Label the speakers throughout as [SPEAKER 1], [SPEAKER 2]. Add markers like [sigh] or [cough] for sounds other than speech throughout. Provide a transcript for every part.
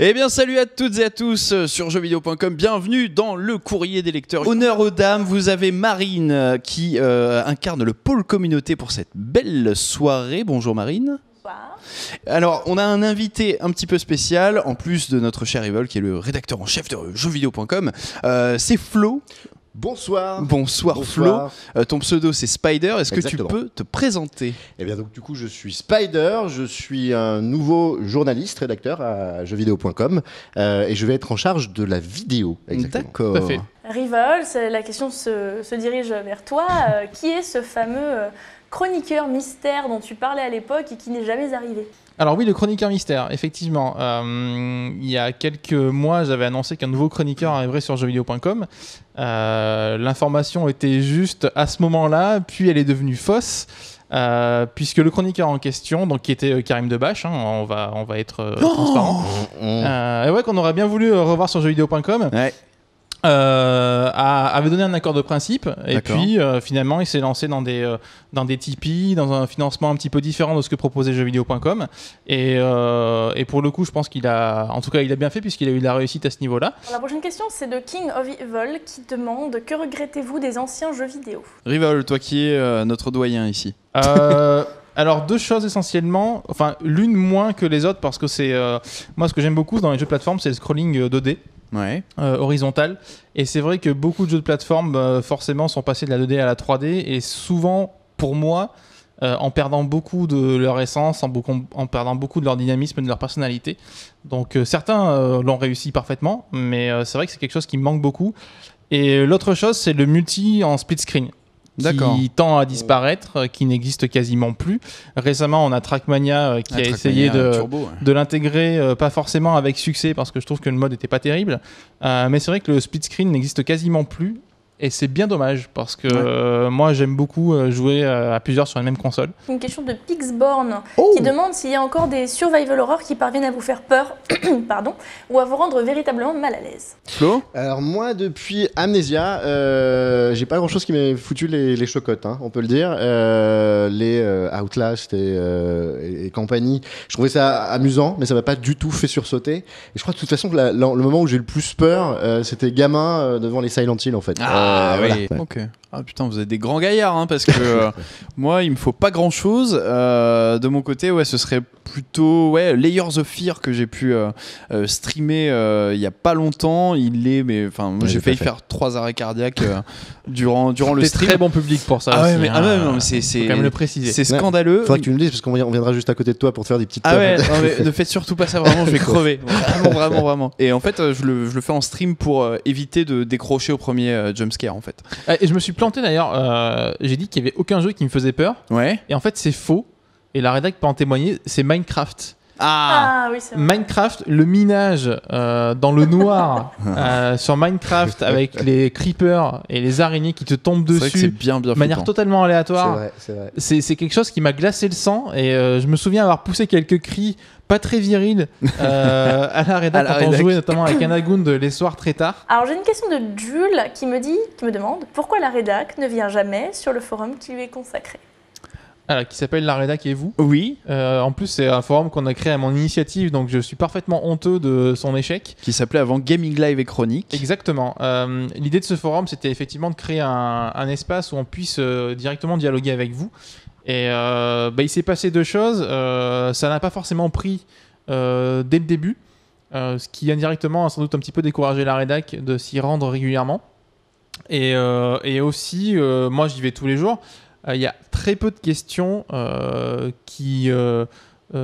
[SPEAKER 1] Eh bien, salut à toutes et à tous euh, sur jeuxvideo.com. Bienvenue dans le courrier des lecteurs. Honneur aux dames, vous avez Marine euh, qui euh, incarne le pôle communauté pour cette belle soirée. Bonjour Marine. Alors, on a un invité un petit peu spécial, en plus de notre cher Evil, qui est le rédacteur en chef de jeuxvideo.com. c'est Flo. Bonsoir. Bonsoir, Flo. Euh, ton pseudo c'est Spider. Est-ce que tu peux te présenter Eh bien donc du coup je suis Spider. Je suis un nouveau
[SPEAKER 2] journaliste, rédacteur à jeuxvideo.com euh, et je vais être en charge de la vidéo. D'accord.
[SPEAKER 3] Rivol, la question se, dirige vers toi. Euh, qui est ce fameux chroniqueur mystère dont tu parlais à l'époque et qui n'est jamais arrivé.
[SPEAKER 4] Alors oui, le chroniqueur mystère, effectivement. Euh, il y a quelques mois, j'avais annoncé qu'un nouveau chroniqueur arriverait sur jeuxvideo.com. Euh, l'information était juste à ce moment-là, puis elle est devenue fausse. Euh, puisque le chroniqueur en question, donc qui était Karim Debache, hein, on va on va être transparent. Oh, oh. ouais, qu'on aurait bien voulu revoir sur jeuxvideo.com. Euh, avait donné un accord de principe et puis euh, finalement il s'est lancé dans des euh, dans des Tipeee, dans un financement un petit peu différent de ce que proposait jeuxvideo.com et, et pour le coup je pense qu'il a en tout cas il a bien fait puisqu'il a eu de la réussite à ce niveau-là.
[SPEAKER 3] La prochaine question c'est de King of Evil qui demande que regrettez-vous des anciens jeux vidéo
[SPEAKER 4] Rival, toi qui es notre doyen ici. [laughs] Alors deux choses essentiellement, enfin l'une moins que les autres parce que c'est moi ce que j'aime beaucoup dans les jeux plateformes plateforme c'est le scrolling 2D. Euh, horizontal horizontale. Et c'est vrai que beaucoup de jeux de plateforme, euh, forcément, sont passés de la 2D à la 3D. Et souvent, pour moi, euh, en perdant beaucoup de leur essence, en, en perdant beaucoup de leur dynamisme, de leur personnalité. Donc certains l'ont réussi parfaitement, mais c'est vrai que c'est quelque chose qui me manque beaucoup. Et l'autre chose, c'est le multi en split screen qui tend à disparaître, euh, qui n'existe quasiment plus. Récemment, on a Trackmania euh, qui ah, a essayé de, l'intégrer, euh, pas forcément avec succès parce que je trouve que le mode n'était pas terrible. mais c'est vrai que le speed screen n'existe quasiment plus et c'est bien dommage parce que euh, moi j'aime beaucoup euh, jouer euh, à plusieurs sur la même console.
[SPEAKER 3] Une question de Pixborn oh qui demande s'il y a encore des survival horror qui parviennent à vous faire peur, [coughs] pardon, ou à vous rendre véritablement mal à l'aise.
[SPEAKER 4] Flo Alors moi
[SPEAKER 2] depuis Amnesia, j'ai pas grand chose qui m'ait foutu les, chocottes, hein, on peut le dire. les Outlast et, et, compagnie, je trouvais ça amusant, mais ça m'a pas du tout fait sursauter. Et je crois de toute façon que le moment où j'ai le plus peur, c'était gamin
[SPEAKER 1] devant les Silent Hill en fait. Ah, Ah, voilà. oui. Ouais. Ok. Ah putain, vous êtes des grands gaillards, hein, parce que euh, [laughs] moi, il me faut pas grand chose. Euh, de mon côté, ouais, ce serait plutôt ouais, Layers of Fear que j'ai pu euh, streamer il y a pas longtemps. Il est, mais enfin, j'ai failli faire trois arrêts cardiaques durant, durant le stream. très bon public pour ça. Ah ouais, ah hein. mais, c'est, le C'est scandaleux. Faudra que
[SPEAKER 2] tu me dises, parce qu'on viendra juste à côté de toi pour te faire des petites. Ah ouais, ne faites surtout pas ça, vraiment, je vais [laughs] crever. Vraiment,
[SPEAKER 1] vraiment, vraiment. Et en fait, je le, je le fais en stream pour éviter de décrocher au premier jumpscare, en fait.
[SPEAKER 4] Ah, et je me suis planté d'ailleurs. Euh, j'ai dit qu'il n'y avait aucun jeu qui me faisait peur. Ouais. Et en fait, c'est faux. Et la rédac peut en témoigner. C'est Minecraft. Ah, ah Minecraft, le minage euh, dans le noir [laughs] euh, sur Minecraft avec [laughs] les creepers et les araignées qui te tombent dessus de manière totalement aléatoire. C'est quelque chose qui m'a glacé le sang et euh, je me souviens avoir poussé quelques cris pas très viril [laughs] à la rédac quand on jouait notamment avec Anagound les soirs très tard.
[SPEAKER 3] Alors j'ai une question de Jules qui me dit, qui me demande pourquoi la rédac ne vient jamais sur le forum qui lui est consacré.
[SPEAKER 4] Ah, qui s'appelle La Rédac et vous. Oui. Euh, en plus, c'est un forum qu'on a créé à mon initiative, donc je suis parfaitement honteux de son échec. Qui s'appelait avant Gaming Live et Chronique. Exactement. Euh, l'idée de ce forum, c'était effectivement de créer un, espace où on puisse euh, directement dialoguer avec vous. Et bah, il s'est passé deux choses. ça n'a pas forcément pris dès le début. ce qui indirectement a sans doute un petit peu découragé la rédac de s'y rendre régulièrement. Et, aussi, moi j'y vais tous les jours, il euh, y a très peu de questions euh, qui euh,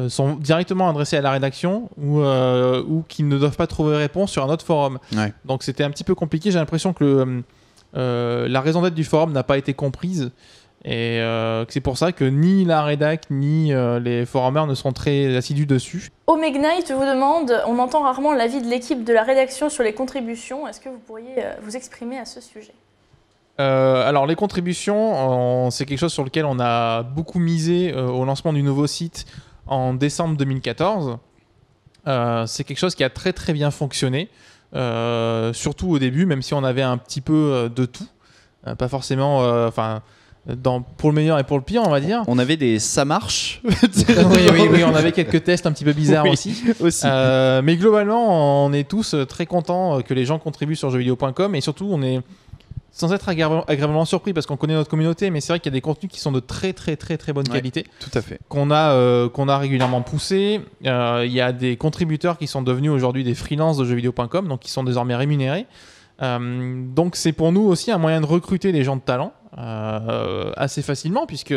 [SPEAKER 4] sont directement adressées à la rédaction ou, qui ne doivent pas trouver réponse sur un autre forum. Donc c'était un petit peu compliqué. J'ai l'impression que la raison d'être du forum n'a pas été comprise. Et c'est pour ça que ni la rédac ni les forumers ne sont très assidus dessus.
[SPEAKER 3] Omegnight vous demande, on entend rarement l'avis de l'équipe de la rédaction sur les contributions. Est-ce que vous pourriez vous exprimer à ce sujet
[SPEAKER 4] euh, alors les contributions, c'est quelque chose sur lequel on a beaucoup misé euh, au lancement du nouveau site en décembre 2014. Euh, c'est quelque chose qui a très très bien fonctionné, surtout au début, même si on avait un petit peu de tout, pas forcément, enfin. Dans, pour le meilleur et pour le pire, on va dire. On avait des ça marche. [laughs] oui, on avait quelques tests un petit peu bizarres aussi. [laughs] mais globalement, on est tous très contents que les gens contribuent sur jeuxvideo.com et surtout, on est sans être agréablement surpris parce qu'on connaît notre communauté, mais c'est vrai qu'il y a des contenus qui sont de très très très très bonne qualité. Tout à fait. Qu'on a, euh, qu'on a régulièrement poussé. Euh, il y a des contributeurs qui sont devenus aujourd'hui des freelances de jeuxvideo.com, donc qui sont désormais rémunérés. Euh, donc c'est pour nous aussi un moyen de recruter des gens de talent assez facilement, puisque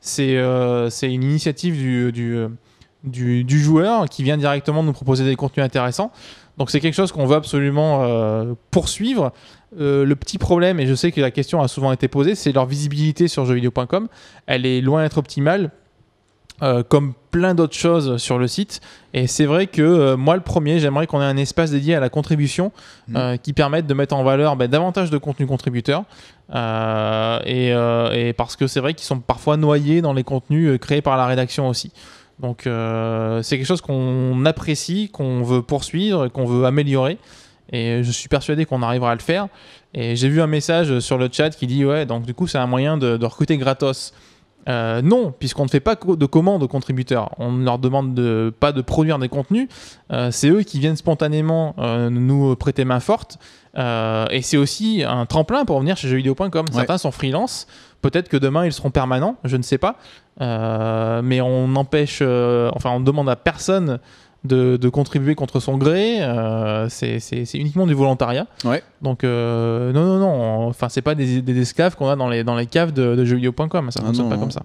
[SPEAKER 4] c'est c'est une initiative du, du, du, du, joueur qui vient directement nous proposer des contenus intéressants. Donc c'est quelque chose qu'on veut absolument poursuivre. Euh, le petit problème, et je sais que la question a souvent été posée, c'est leur visibilité sur jeuxvideo.com. Elle est loin d'être optimale, euh, comme plein d'autres choses sur le site. Et c'est vrai que euh, moi, le premier, j'aimerais qu'on ait un espace dédié à la contribution mmh. qui permette de mettre en valeur bah, davantage de contenus contributeurs et, parce que c'est vrai qu'ils sont parfois noyés dans les contenus créés par la rédaction aussi. Donc c'est quelque chose qu'on apprécie, qu'on veut poursuivre, qu'on veut améliorer. Et je suis persuadé qu'on arrivera à le faire. Et j'ai vu un message sur le chat qui dit Ouais, donc du coup, c'est un moyen de, recruter gratos. Euh, non, puisqu'on ne fait pas de commandes aux contributeurs. On ne leur demande de, pas de produire des contenus. Euh, c'est eux qui viennent spontanément euh, nous prêter main forte. et c'est aussi un tremplin pour venir chez jeuxvideo.com. Certains sont freelance. Peut-être que demain ils seront permanents, je ne sais pas. mais on empêche, enfin, on demande à personne de, contribuer contre son gré. Euh, c'est uniquement du volontariat. Donc, euh, non, non, non. Enfin, c'est pas des, esclaves qu'on a dans les, caves de, de Ça ne ah pas comme ça.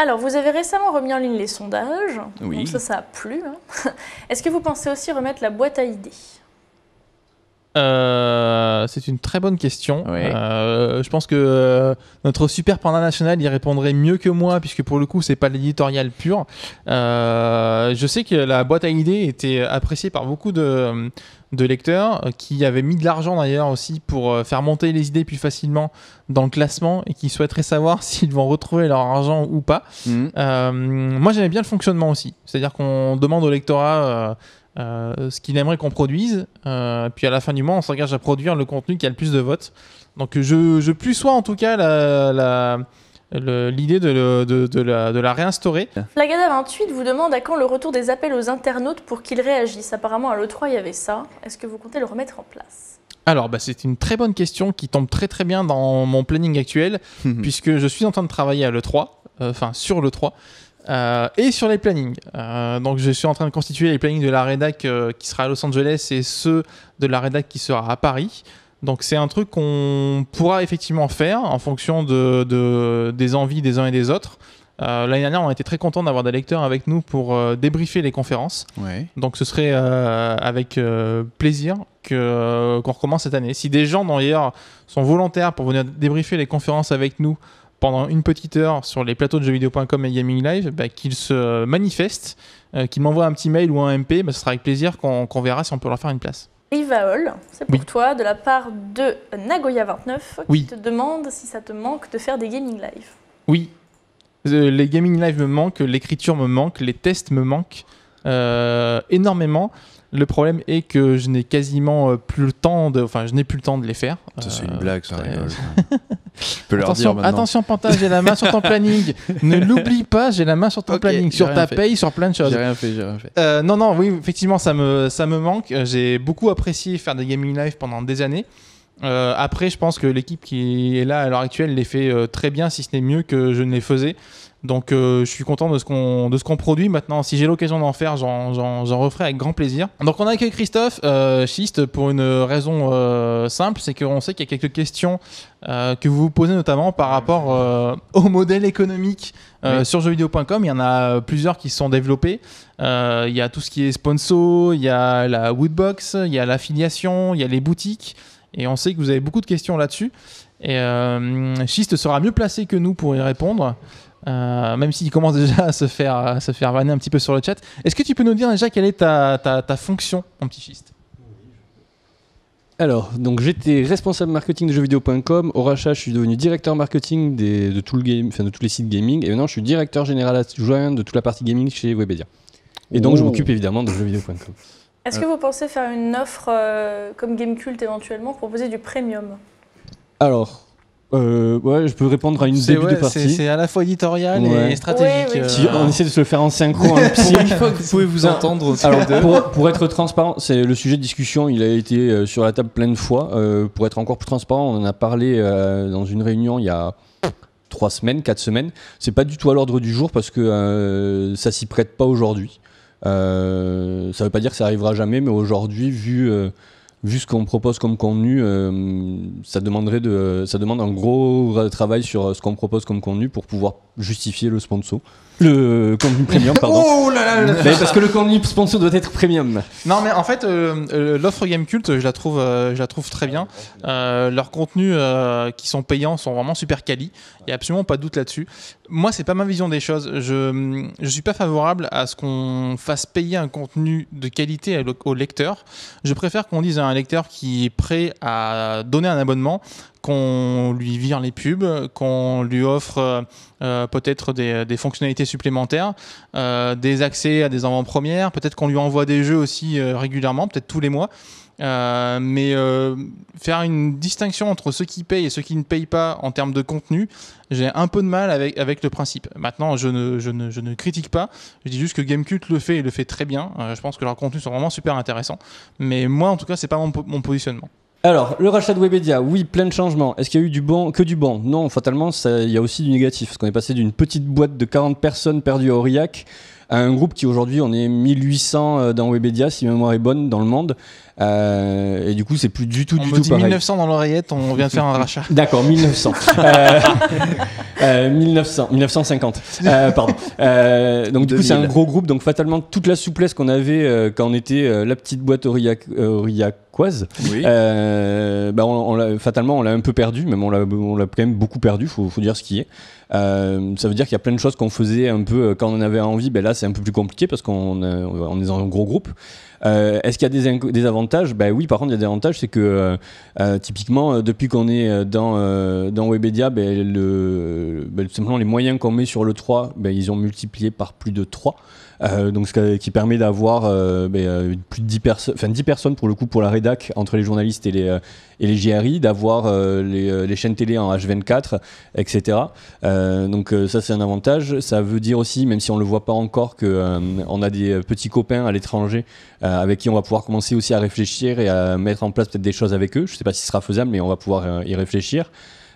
[SPEAKER 3] Alors, vous avez récemment remis en ligne les sondages. ça, ça a plu. Hein. [laughs] Est-ce que vous pensez aussi remettre la boîte à idées
[SPEAKER 4] euh, c'est une très bonne question. Euh, je pense que euh, notre super panda national y répondrait mieux que moi, puisque pour le coup, c'est pas l'éditorial pur. je sais que la boîte à idées était appréciée par beaucoup de, lecteurs qui avaient mis de l'argent d'ailleurs aussi pour faire monter les idées plus facilement dans le classement et qui souhaiteraient savoir [laughs] s'ils vont retrouver leur argent ou pas. Mhm. moi, j'aimais bien le fonctionnement aussi. C'est-à-dire qu'on demande au lectorat euh, ce qu'il aimerait qu'on produise. Euh, puis à la fin du mois, on s'engage à produire le contenu qui a le plus de votes. Donc je, je plus en tout cas l'idée de, de, la, de, la, réinstaurer.
[SPEAKER 3] Flagada28 vous demande à quand le retour des appels aux internautes pour qu'ils réagissent. Apparemment à l'E3 il y avait ça. Est-ce que vous comptez le remettre en place
[SPEAKER 4] alors, bah, c'est une très bonne question qui tombe très très bien dans mon planning actuel, [laughs] puisque je suis en train de travailler à l'E3, euh, enfin sur l'E3, euh, et sur les plannings. Euh, donc je suis en train de constituer les plannings de la rédac euh, qui sera à Los Angeles et ceux de la rédac qui sera à Paris. Donc c'est un truc qu'on pourra effectivement faire en fonction de, des envies des uns et des autres. L'année dernière, on a été très content d'avoir des lecteurs avec nous pour débriefer les conférences. Donc ce serait avec plaisir qu'on recommence cette année. Si des gens d'ailleurs sont volontaires pour venir débriefer les conférences avec nous pendant une petite heure sur les plateaux de jeuxvideo.com et Gaming Live, bah, qu'ils se manifestent, euh, qu'ils m'envoient un petit mail ou un MP, bah, ce sera avec plaisir qu'on verra si on peut leur faire une place.
[SPEAKER 3] Rivaol, c'est pour toi, de la part de Nagoya29, qui te demande si ça te manque de faire des Gaming Live.
[SPEAKER 4] Oui, euh, les Gaming Live me manquent, l'écriture me manque, les tests me manquent euh, énormément. Le problème est que je n'ai quasiment euh, plus le temps de, enfin, je n'ai plus le temps de les faire. Ça c'est une blague, ça rigole. [laughs] attention, dire j'ai la main sur ton planning. ne [laughs] l'oublie pas, j'ai la main sur ton planning, sur ta paye, sur plein de choses. J'ai rien fait, j'ai rien fait. Euh, non, non, oui, effectivement, ça me, ça me manque. Euh, j'ai beaucoup apprécié faire des gaming live pendant des années. Euh, après, je pense que l'équipe qui est là à l'heure actuelle les fait très bien, si ce n'est mieux que je ne les faisais. Donc euh, je suis content de ce qu'on de ce qu'on produit. Maintenant, si j'ai l'occasion d'en faire, j'en referai avec grand plaisir. Donc on a accueilli Christophe Schist euh, Schiste pour une raison euh, simple, c'est qu'on sait qu'il y a quelques questions que vous vous posez notamment par rapport au modèle économique sur jeuxvideo.com. Il y en a plusieurs qui se sont développés. il y a tout ce qui est sponsor, il y a la woodbox, il y a l'affiliation, il y a les boutiques. Et on sait que vous avez beaucoup de questions là-dessus. Et Schiste sera mieux placé que nous pour y répondre. Euh, même s'il commence déjà à se faire, à se faire vanner un petit peu sur le chat. Est-ce que tu peux nous dire déjà quelle est ta, ta, ta fonction en petit schiste alors, donc j'étais
[SPEAKER 5] responsable marketing de jeuxvideo.com. Au rachat, je suis devenu directeur marketing de, tout le game, enfin, de tous les sites gaming. Et maintenant, je suis directeur général adjoint de toute la partie gaming chez Webedia. Et donc, je m'occupe évidemment de jeuxvideo.com. Est-ce que euh.
[SPEAKER 3] vous pensez faire une offre euh, comme Gamecult éventuellement, proposer du premium
[SPEAKER 5] Alors, euh, ouais, je peux répondre à une début de partie. C'est
[SPEAKER 4] à la fois éditorial et stratégique. on essaie de se le faire en synchro. Hein, une [laughs] fois que vous pouvez vous entendre.
[SPEAKER 5] pour, pour, être transparent, c'est le sujet de discussion. Il a été euh, sur la table plein de fois. Euh, pour être encore plus transparent, on en a parlé dans une réunion il y a trois semaines, quatre semaines. C'est pas du tout à l'ordre du jour parce que ça s'y prête pas aujourd'hui. ça veut pas dire que ça arrivera jamais, mais aujourd'hui, vu vu ce qu'on propose comme contenu, euh, ça demanderait de, ça demande un gros travail sur euh, ce qu'on propose comme contenu pour pouvoir justifier le sponsor. Le contenu premium, [laughs] pardon.
[SPEAKER 4] Oh parce que le contenu sponsor doit être premium. Non, mais en fait, euh, l'offre Game Cult, je la trouve, je la trouve très bien. leurs contenus qui sont payants sont vraiment super quali. Il n'y a absolument pas de doute là-dessus. Moi, c'est pas ma vision des choses. Je, je suis pas favorable à ce qu'on fasse payer un contenu de qualité au lecteur. Je préfère qu'on dise un un lecteur qui est prêt à donner un abonnement, qu'on lui vire les pubs, qu'on lui offre euh, peut-être des, fonctionnalités supplémentaires, euh, des accès à des avant-premières, peut-être qu'on lui envoie des jeux aussi euh, régulièrement, peut-être tous les mois. Euh, mais euh, faire une distinction entre ceux qui payent et ceux qui ne payent pas en termes de contenu, j'ai un peu de mal avec, avec le principe. Maintenant, je ne, je, ne, je ne critique pas, je dis juste que Gamecut le fait et le fait très bien. Euh, je pense que leurs contenus sont vraiment super intéressants. Mais moi, en tout cas, c'est pas mon, mon positionnement. Alors, le rachat de
[SPEAKER 5] Webedia, oui, plein de changements. Est-ce qu'il y a eu du bon, que du bon Non, fatalement, il y a aussi du négatif, parce qu'on est passé d'une petite boîte de 40 personnes perdues à Aurillac euh, un groupe qui aujourd'hui, on est 1800 euh, dans Webedia, si ma mémoire est bonne, dans le monde. Euh, et du coup, c'est plus du tout, du tout dit 1900
[SPEAKER 4] dans l'oreillette, on vient de faire un rachat. [laughs]
[SPEAKER 5] D'accord, 1900. 1900, 1950. pardon. donc du coup, c'est un gros groupe. Donc fatalement, toute la souplesse qu'on avait quand on était la petite boîte aurillacoise, bah, on, fatalement, on l'a un peu perdu. Même on l'a quand même beaucoup perdu. Faut, faut dire ce qui est. Euh, ça veut dire qu'il y a plein de choses qu'on faisait un peu euh, quand on avait envie. Ben là, c'est un peu plus compliqué parce qu'on euh, est dans un gros groupe. Euh, est-ce qu'il y a des, avantages Ben oui, par contre, il y a des avantages, c'est que euh, euh, typiquement, depuis qu'on est dans, dans Webedia, ben, le, ben, simplement les moyens qu'on met sur le 3, ben, ils ont multiplié par plus de 3. donc ce qui permet d'avoir plus de 10, 10 personnes pour le coup pour la rédac entre les journalistes et les, et les GRI, d'avoir les, les, chaînes télé en H24, etc. donc ça c'est un avantage. Ça veut dire aussi, même si on ne le voit pas encore, qu'on a des petits copains à l'étranger euh, avec qui on va pouvoir commencer aussi à réfléchir et à mettre en place peut-être des choses avec eux. Je ne sais pas si ce sera faisable, mais on va pouvoir euh, y réfléchir.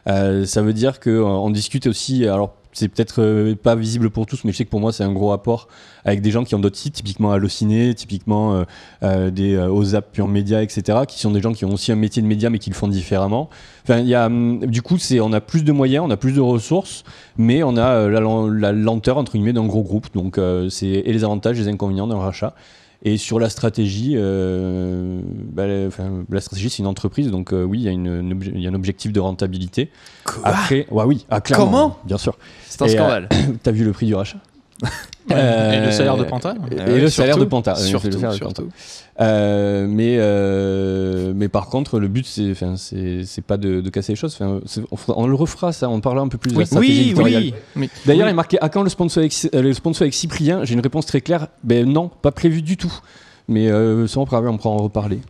[SPEAKER 5] Euh, ça veut dire qu'on discute aussi, alors c'est peut-être pas visible pour tous, mais je sais que pour moi c'est un gros apport avec des gens qui ont d'autres sites, typiquement Allociné, typiquement aux apps, des euh, Pure Média, etc., qui sont des gens qui ont aussi un métier de média mais qui le font différemment. Enfin, y a, hum, du coup, on a plus de moyens, on a plus de ressources, mais on a la, lenteur entre guillemets d'un gros groupe. Donc, c'est et les avantages, les inconvénients d'un rachat. Et sur la stratégie, euh, bah, la, stratégie, c'est une entreprise, donc euh, oui, il y, a un objectif de rentabilité. Après, oui, ah, clairement, Comment Bien sûr. C'est un euh, scandale. scandale. [coughs] T'as vu le prix du rachat [laughs] Euh, et le salaire de Panta. Et, hein. le salaire de Panta. Surtout, euh, mais, euh, mais par contre, le but, c'est, c'est, pas de, casser les choses. On, le refera, ça. On parlera un peu plus oui. de stratégie oui, D'ailleurs, il est marqué à quand le sponsor avec, le sponsor avec Cyprien J'ai une réponse très claire. Ben non, pas prévu du tout. Mais sans on, on pourra en reparler.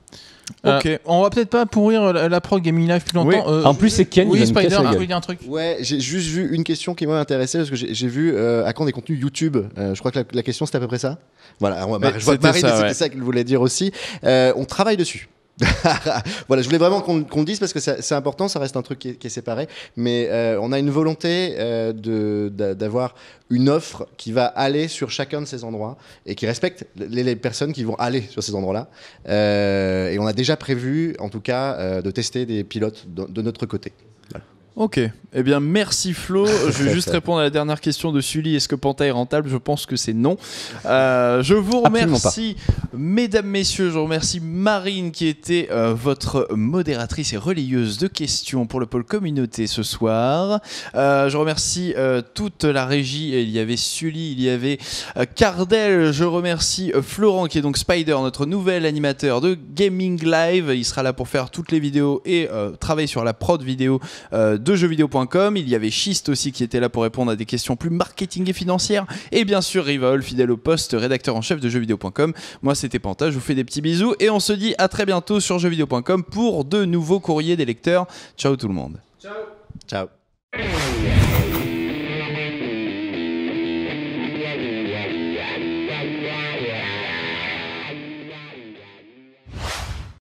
[SPEAKER 4] Euh, ok, on va peut-être pas pourrir la, prog Gaming Live plus longtemps. Euh, en plus, c'est Ken oui, qui va dire ah, un truc Ouais, j'ai juste vu une question qui m'a intéressé parce que
[SPEAKER 2] j'ai vu euh, à quand des contenus YouTube. je crois que la, question c'était à peu près ça. Voilà, je vois que Marie, c'était ça qu'elle voulait dire aussi. on travaille dessus. [laughs] voilà, je voulais vraiment qu'on le dise parce que c'est important, ça reste un truc qui est, séparé. Mais euh, on a une volonté euh, d'avoir une offre qui va aller sur chacun de ces endroits et qui respecte les, personnes qui vont aller sur ces endroits-là. Euh, et on a déjà prévu, en tout cas, de tester des pilotes de notre côté.
[SPEAKER 1] Ok, eh bien merci Flo. [laughs] je vais juste répondre à la dernière question de Sully. Est-ce que Panta est rentable Je pense que c'est non. Euh, je vous remercie, mesdames, messieurs. Je remercie Marine qui était euh, votre modératrice et relayeuse de questions pour le pôle communauté ce soir. Euh, je remercie toute la régie. Il y avait Sully, il y avait Cardel. Je remercie Florent qui est donc Spider, notre nouvel animateur de Gaming Live. Il sera là pour faire toutes les vidéos et travailler sur la prod vidéo de jeuxvideo.com. Il y avait Schist aussi qui était là pour répondre à des questions plus marketing et financières. Et bien sûr, Rival fidèle au poste, rédacteur en chef de jeuxvideo.com. Moi, c'était Panta. Je vous fais des petits bisous et on se dit à très bientôt sur jeuxvideo.com pour de nouveaux courriers des lecteurs. Ciao tout le monde. Ciao. Ciao.